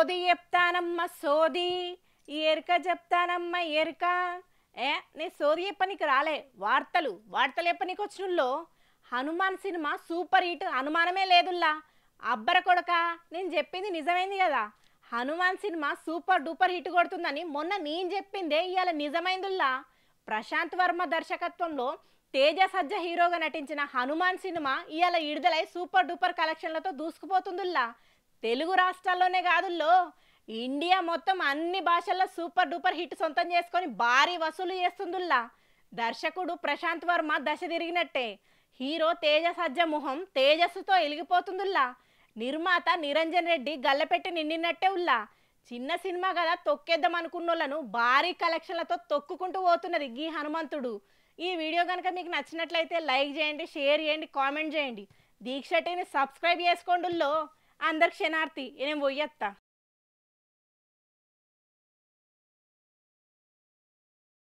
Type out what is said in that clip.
సోది చెప్తానమ్మ సోది ఈ ఎరుక చెప్తానమ్మ ఎరుక ఏ నేను సోది చెప్పనికి రాలే వార్తలు వార్తలు చెప్పనికి వచ్చినలో హనుమాన్ సినిమా సూపర్ హిట్ అనుమానమే లేదుల్లా అబ్బర కొడక నేను చెప్పింది నిజమైంది కదా Hanuman cinema super duper hit కొడుతుందని మొన్న నేను చెప్పిందే ఇవాళ నిజమైందుల్లా ప్రశాంత్ వర్మ దర్శకత్వంలో తేజ సజ్జ హీరోగా నటించిన హనుమాన్ సినిమా ఇవాళ విడుదలై సూపర్ డూపర్ కలెక్షన్లతో దూసుకుపోతుందిల్లా తెలుగు రాష్ట్రాల్లోనే కాదుల్లో ఇండియా మొత్తం అన్ని భాషల్లో సూపర్ డూపర్ హిట్ సొంతం చేసుకొని భారీ వసూలు చేస్తుందిల్లా దర్శకుడు ప్రశాంత్ వర్మ దశ తిరిగినట్టే హీరో తేజ సజ్జ మొహం తేజస్సుతో ఎలిగిపోతుందిల్లా నిర్మాత నిరంజన్ రెడ్డి గల్లపెట్టి నిండినట్టే ఉల్లా చిన్న సినిమా కదా తొక్కేద్దాం అనుకున్నోళ్ళను భారీ కలెక్షన్లతో తొక్కుకుంటూ పోతున్నది గీ హనుమంతుడు ఈ వీడియో కనుక మీకు నచ్చినట్లయితే లైక్ చేయండి షేర్ చేయండి కామెంట్ చేయండి దీక్ష టీని సబ్స్క్రైబ్ చేసుకోండుల్లో అందరు క్షణార్థి నేను పోయేస్తా